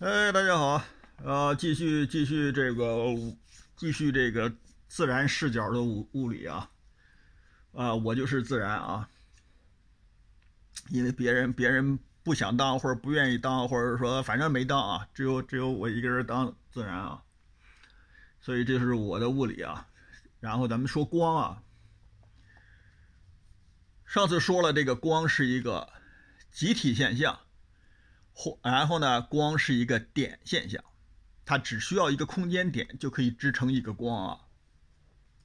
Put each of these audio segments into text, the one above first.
哎，大家好，呃，继续继续这个，继续这个自然视角的物物理啊，啊，我就是自然啊，因为别人别人不想当或者不愿意当，或者说反正没当啊，只有只有我一个人当自然啊，所以这是我的物理啊，然后咱们说光啊，上次说了这个光是一个集体现象。然后呢，光是一个点现象，它只需要一个空间点就可以支撑一个光啊，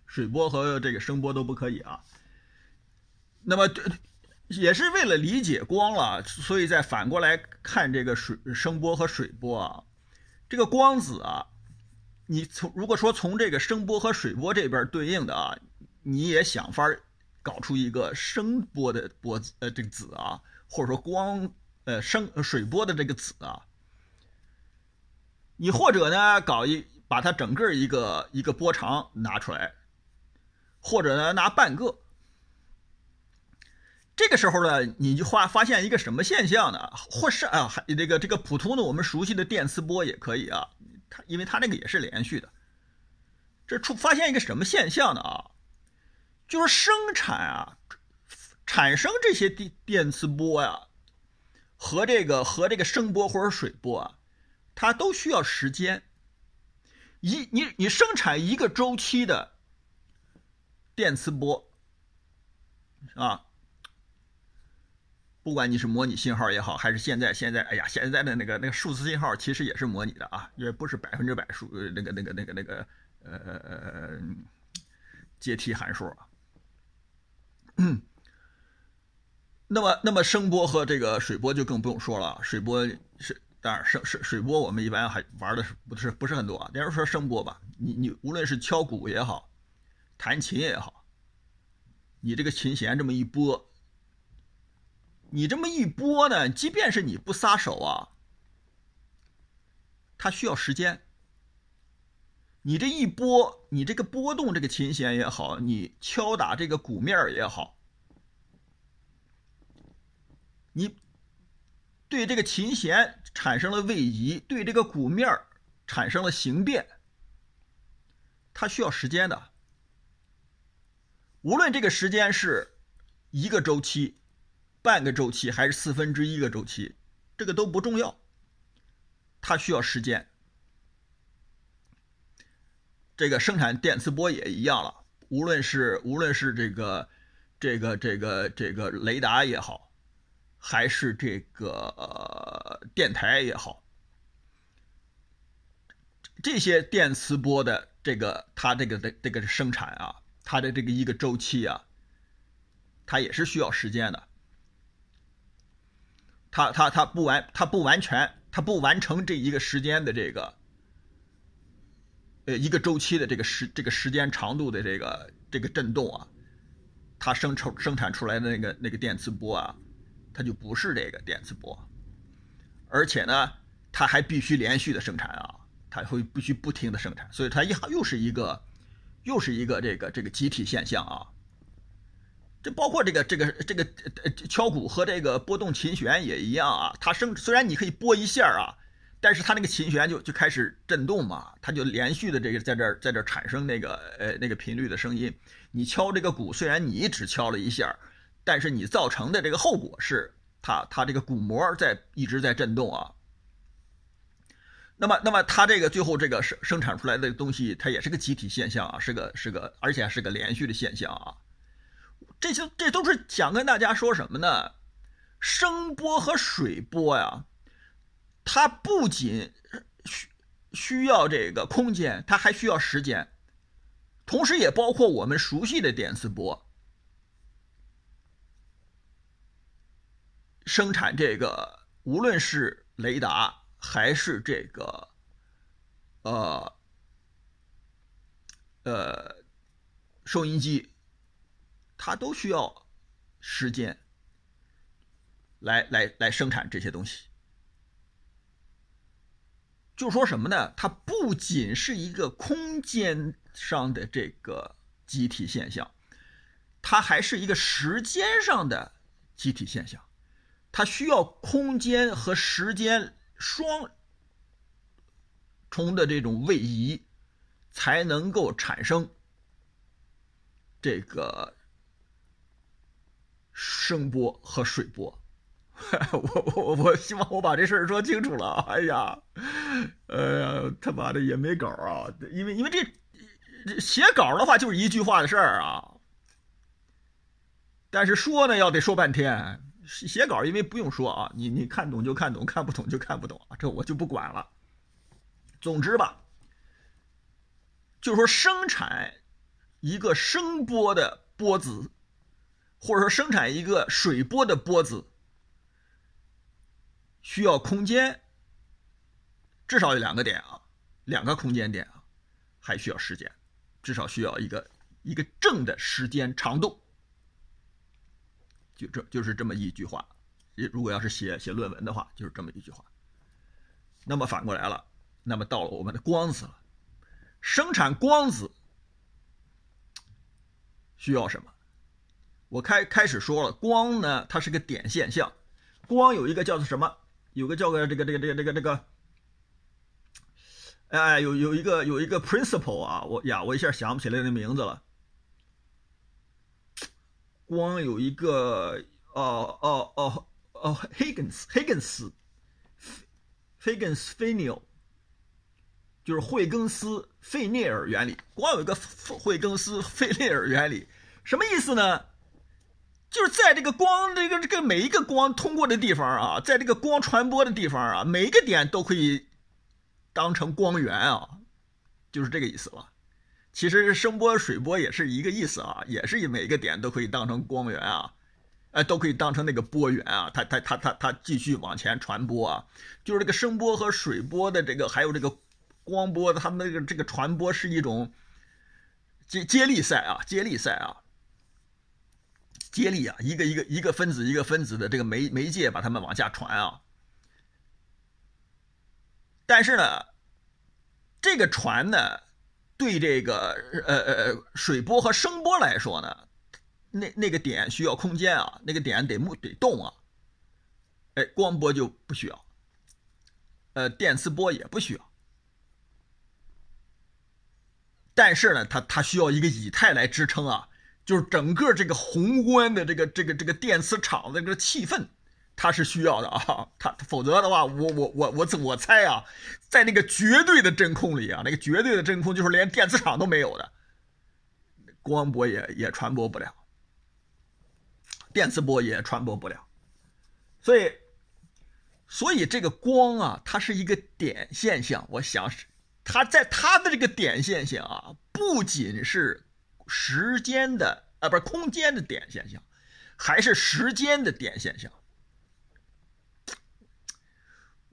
水波和这个声波都不可以啊。那么也是为了理解光了，所以在反过来看这个水声波和水波啊，这个光子啊，你从如果说从这个声波和水波这边对应的啊，你也想法搞出一个声波的波子呃这个子啊，或者说光。呃，生水波的这个子啊，你或者呢搞一把它整个一个一个波长拿出来，或者呢拿半个，这个时候呢你就发发现一个什么现象呢？或是啊，还这个这个普通的我们熟悉的电磁波也可以啊，它因为它那个也是连续的，这出发现一个什么现象呢？啊，就是生产啊，产生这些电电磁波呀。和这个和这个声波或者水波啊，它都需要时间。一你你生产一个周期的电磁波，啊，不管你是模拟信号也好，还是现在现在哎呀现在的那个那个数字信号，其实也是模拟的啊，也不是百分之百数那个那个那个那个呃阶梯函数啊。那么，那么声波和这个水波就更不用说了。水波是当然，声声水波我们一般还玩的是不是不是很多？啊？比如说声波吧，你你无论是敲鼓也好，弹琴也好，你这个琴弦这么一拨，你这么一拨呢，即便是你不撒手啊，它需要时间。你这一拨，你这个拨动这个琴弦也好，你敲打这个鼓面也好。你对这个琴弦产生了位移，对这个鼓面产生了形变，它需要时间的。无论这个时间是一个周期、半个周期还是四分之一个周期，这个都不重要，它需要时间。这个生产电磁波也一样了，无论是无论是这个这个这个这个雷达也好。还是这个电台也好，这些电磁波的这个它这个的这个生产啊，它的这个一个周期啊，它也是需要时间的。它它它不完，它不完全，它不完成这一个时间的这个，呃，一个周期的这个时这个时间长度的这个这个震动啊，它生成生产出来的那个那个电磁波啊。它就不是这个电磁波，而且呢，它还必须连续的生产啊，它会必须不停的生产，所以它一又是一个又是一个这个这个集体现象啊，这包括这个这个这个敲鼓和这个拨动琴弦也一样啊，它声虽然你可以拨一下啊，但是它那个琴弦就就开始震动嘛，它就连续的这个在这在这产生那个呃那个频率的声音，你敲这个鼓虽然你只敲了一下。但是你造成的这个后果是，它它这个鼓膜在一直在震动啊。那么那么它这个最后这个生生产出来的东西，它也是个集体现象啊，是个是个，而且是个连续的现象啊。这些这都是想跟大家说什么呢？声波和水波呀，它不仅需需要这个空间，它还需要时间，同时也包括我们熟悉的电磁波。生产这个，无论是雷达还是这个，呃，呃，收音机，它都需要时间来来来生产这些东西。就说什么呢？它不仅是一个空间上的这个集体现象，它还是一个时间上的集体现象。它需要空间和时间双重的这种位移，才能够产生这个声波和水波。我我我我希望我把这事儿说清楚了。哎呀，哎呀，他妈的也没稿啊！因为因为这写稿的话就是一句话的事儿啊，但是说呢要得说半天。写稿因为不用说啊，你你看懂就看懂，看不懂就看不懂啊，这我就不管了。总之吧，就是说生产一个声波的波子，或者说生产一个水波的波子，需要空间，至少有两个点啊，两个空间点啊，还需要时间，至少需要一个一个正的时间长度。就这就是这么一句话，如果要是写写论文的话，就是这么一句话。那么反过来了，那么到了我们的光子了，生产光子需要什么？我开开始说了，光呢，它是个点现象，光有一个叫做什么？有个叫个这个这个这个这个这个，哎，有有一个有一个 principle 啊，我呀，我一下想不起来那名字了。光有一个哦哦哦哦，Higgins Finial，就是惠更斯费涅尔原理。光有一个惠更斯费涅尔原理，什么意思呢？就是在这个光这个这个每一个光通过的地方啊，在这个光传播的地方啊，每一个点都可以当成光源啊，就是这个意思了。其实声波、水波也是一个意思啊，也是以每个点都可以当成光源啊，哎，都可以当成那个波源啊，它、它、它、它、它继续往前传播啊。就是这个声波和水波的这个，还有这个光波，它们那个这个传播是一种接接力赛啊，接力赛啊，接力啊，一个一个一个分子一个分子的这个媒媒介把它们往下传啊。但是呢，这个传呢。对这个呃呃水波和声波来说呢，那那个点需要空间啊，那个点得木得动啊，哎，光波就不需要，呃，电磁波也不需要，但是呢，它它需要一个以太来支撑啊，就是整个这个宏观的这个这个这个电磁场的这个气氛。它是需要的啊，它 否则的话，我我我我我猜啊，在那个绝对的真空里啊，那个绝对的真空就是连电磁场都没有的，光波也也传播不了，电磁波也传播不了，所以，所以这个光啊，它是一个点现象。我想是它在它的这个点现象啊，不仅是时间的啊，不是空间的点现象，还是时间的点现象。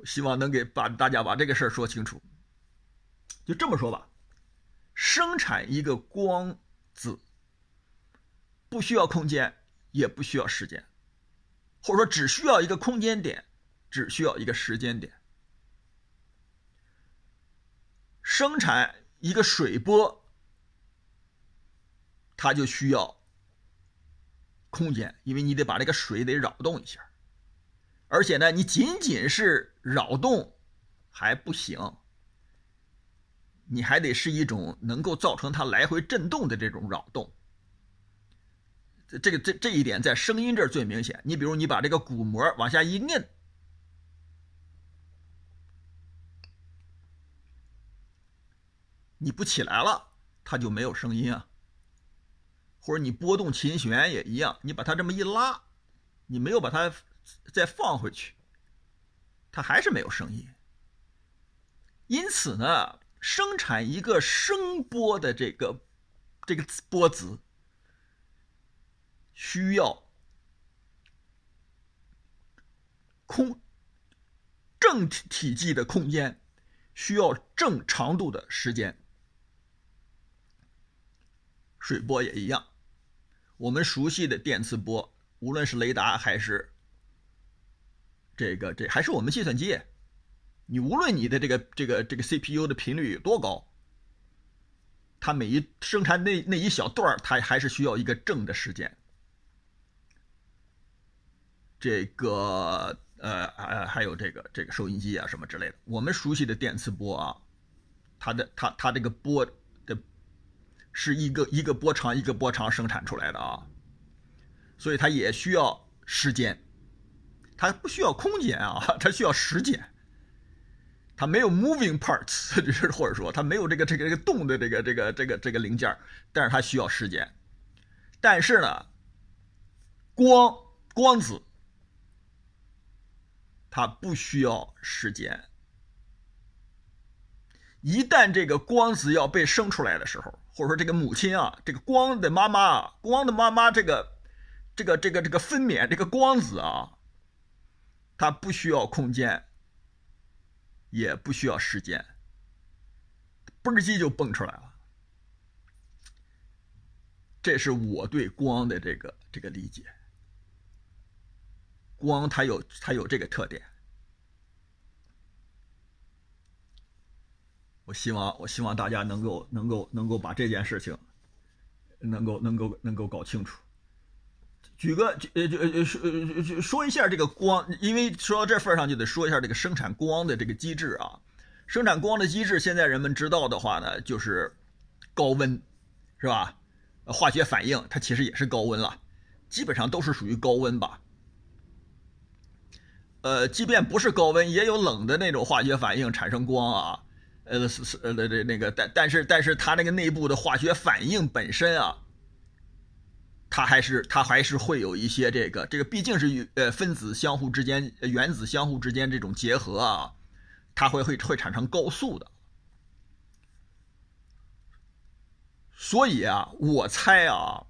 希望能给把大家把这个事儿说清楚，就这么说吧。生产一个光子，不需要空间，也不需要时间，或者说只需要一个空间点，只需要一个时间点。生产一个水波，它就需要空间，因为你得把这个水得扰动一下。而且呢，你仅仅是扰动还不行，你还得是一种能够造成它来回震动的这种扰动。这、这个、这这一点在声音这儿最明显。你比如你把这个鼓膜往下一摁，你不起来了，它就没有声音啊。或者你拨动琴弦也一样，你把它这么一拉，你没有把它。再放回去，它还是没有声音。因此呢，生产一个声波的这个这个波子，需要空正体体积的空间，需要正长度的时间。水波也一样，我们熟悉的电磁波，无论是雷达还是。这个这还是我们计算机，你无论你的这个这个这个 CPU 的频率有多高，它每一生产那那一小段儿，它还是需要一个正的时间。这个呃呃，还有这个这个收音机啊什么之类的，我们熟悉的电磁波啊，它的它它这个波的，是一个一个波长一个波长生产出来的啊，所以它也需要时间。它不需要空间啊，它需要时间。它没有 moving parts，就是或者说它没有这个这个这个动的这个这个这个这个零件，但是它需要时间。但是呢，光光子它不需要时间。一旦这个光子要被生出来的时候，或者说这个母亲啊，这个光的妈妈，光的妈妈，这个这个这个这个分娩这个光子啊。它不需要空间，也不需要时间，嘣儿机就蹦出来了。这是我对光的这个这个理解。光它有它有这个特点。我希望我希望大家能够能够能够把这件事情能够能够能够搞清楚。举个，呃，呃呃呃呃说一下这个光，因为说到这份上就得说一下这个生产光的这个机制啊。生产光的机制，现在人们知道的话呢，就是高温，是吧？化学反应它其实也是高温了，基本上都是属于高温吧。呃，即便不是高温，也有冷的那种化学反应产生光啊。呃，是是，那那那个，但但是但是它那个内部的化学反应本身啊。它还是它还是会有一些这个这个毕竟是呃分子相互之间原子相互之间这种结合啊，它会会会产生高速的，所以啊，我猜啊，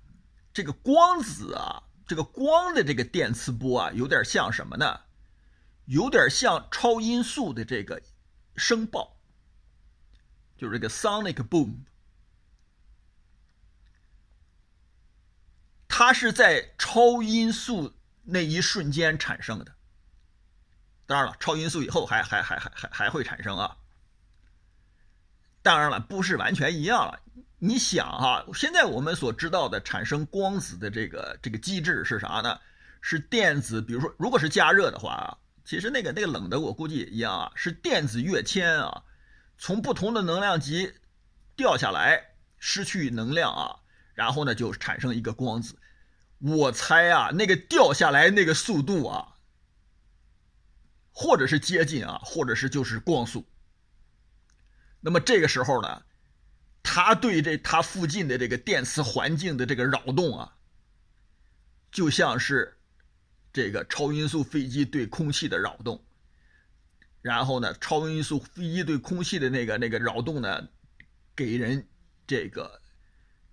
这个光子啊，这个光的这个电磁波啊，有点像什么呢？有点像超音速的这个声爆，就是个 sonic boom。它是在超音速那一瞬间产生的，当然了，超音速以后还还还还还还会产生啊。当然了，不是完全一样了。你想哈，现在我们所知道的产生光子的这个这个机制是啥呢？是电子，比如说，如果是加热的话啊，其实那个那个冷的我估计也一样啊，是电子跃迁啊，从不同的能量级掉下来，失去能量啊，然后呢就产生一个光子。我猜啊，那个掉下来那个速度啊，或者是接近啊，或者是就是光速。那么这个时候呢，它对这它附近的这个电磁环境的这个扰动啊，就像是这个超音速飞机对空气的扰动。然后呢，超音速飞机对空气的那个那个扰动呢，给人这个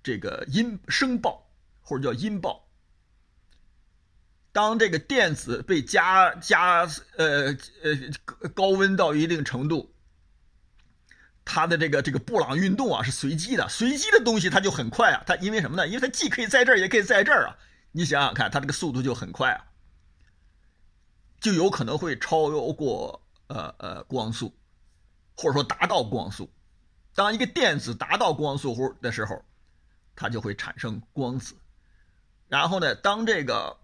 这个音声爆或者叫音爆。当这个电子被加加呃呃高温到一定程度，它的这个这个布朗运动啊是随机的，随机的东西它就很快啊。它因为什么呢？因为它既可以在这儿也可以在这儿啊。你想想看，它这个速度就很快啊，就有可能会超过呃呃光速，或者说达到光速。当一个电子达到光速的时候，它就会产生光子。然后呢，当这个。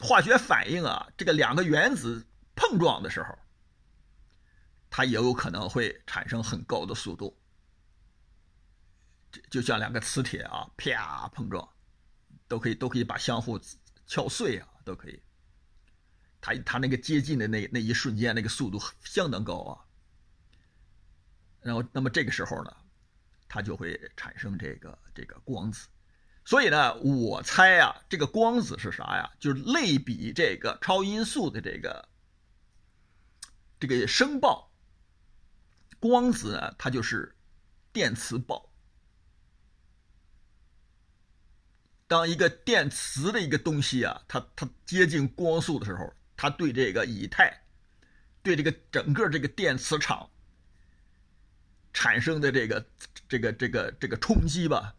化学反应啊，这个两个原子碰撞的时候，它也有可能会产生很高的速度，就就像两个磁铁啊，啪碰撞，都可以都可以把相互敲碎啊，都可以。它它那个接近的那那一瞬间，那个速度相当高啊。然后那么这个时候呢，它就会产生这个这个光子。所以呢，我猜啊，这个光子是啥呀？就是类比这个超音速的这个这个声爆，光子呢，它就是电磁爆。当一个电磁的一个东西啊，它它接近光速的时候，它对这个以太，对这个整个这个电磁场产生的这个这个这个这个冲击吧。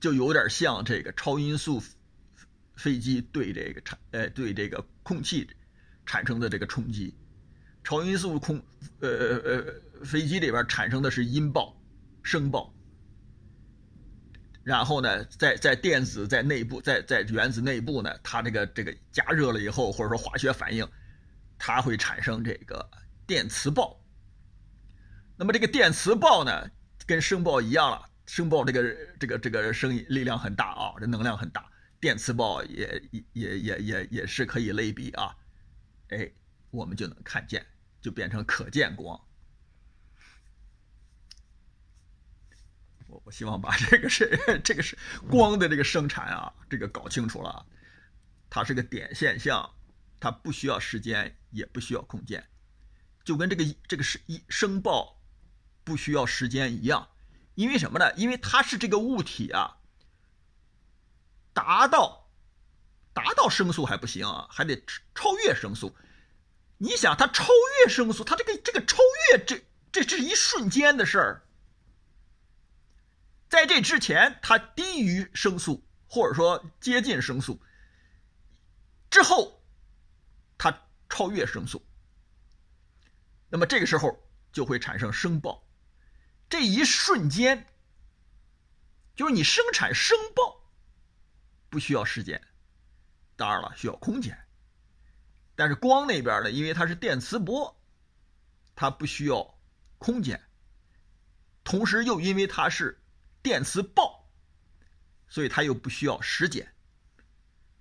就有点像这个超音速飞机对这个产，呃，对这个空气产生的这个冲击。超音速空，呃呃呃，飞机里边产生的是音爆、声爆。然后呢，在在电子在内部，在在原子内部呢，它这个这个加热了以后，或者说化学反应，它会产生这个电磁爆。那么这个电磁爆呢，跟声爆一样了。声爆这个这个这个声音力量很大啊，这能量很大，电磁爆也也也也也是可以类比啊，哎，我们就能看见，就变成可见光。我我希望把这个是这个是光的这个生产啊，这个搞清楚了，它是个点现象，它不需要时间，也不需要空间，就跟这个这个是一声爆不需要时间一样。因为什么呢？因为它是这个物体啊，达到达到声速还不行，啊，还得超越声速。你想，它超越声速，它这个这个超越，这这是一瞬间的事儿。在这之前，它低于声速，或者说接近声速，之后它超越声速，那么这个时候就会产生声爆。这一瞬间，就是你生产声波不需要时间，当然了需要空间。但是光那边呢，因为它是电磁波，它不需要空间，同时又因为它是电磁爆，所以它又不需要时间。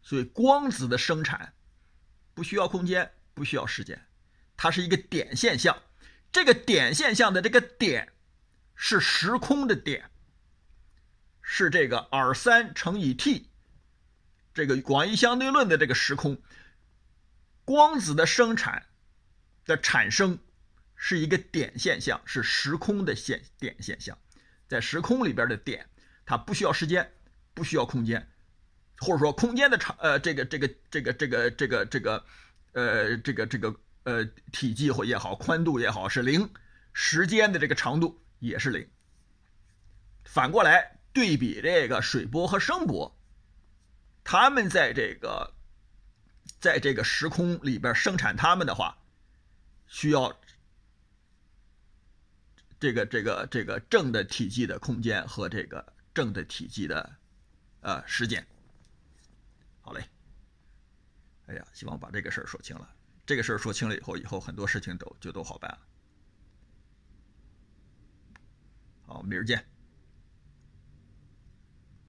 所以光子的生产不需要空间，不需要时间，它是一个点现象。这个点现象的这个点。是时空的点，是这个 r 三乘以 t，这个广义相对论的这个时空，光子的生产的产生是一个点现象，是时空的现点现象，在时空里边的点，它不需要时间，不需要空间，或者说空间的长呃这个这个这个这个这个这个呃这个这个呃体积或也好，宽度也好是零，时间的这个长度。也是零。反过来对比这个水波和声波，他们在这个在这个时空里边生产他们的话，需要这个这个这个正的体积的空间和这个正的体积的呃时间。好嘞，哎呀，希望把这个事儿说清了。这个事儿说清了以后，以后很多事情都就都好办了。好，明儿见。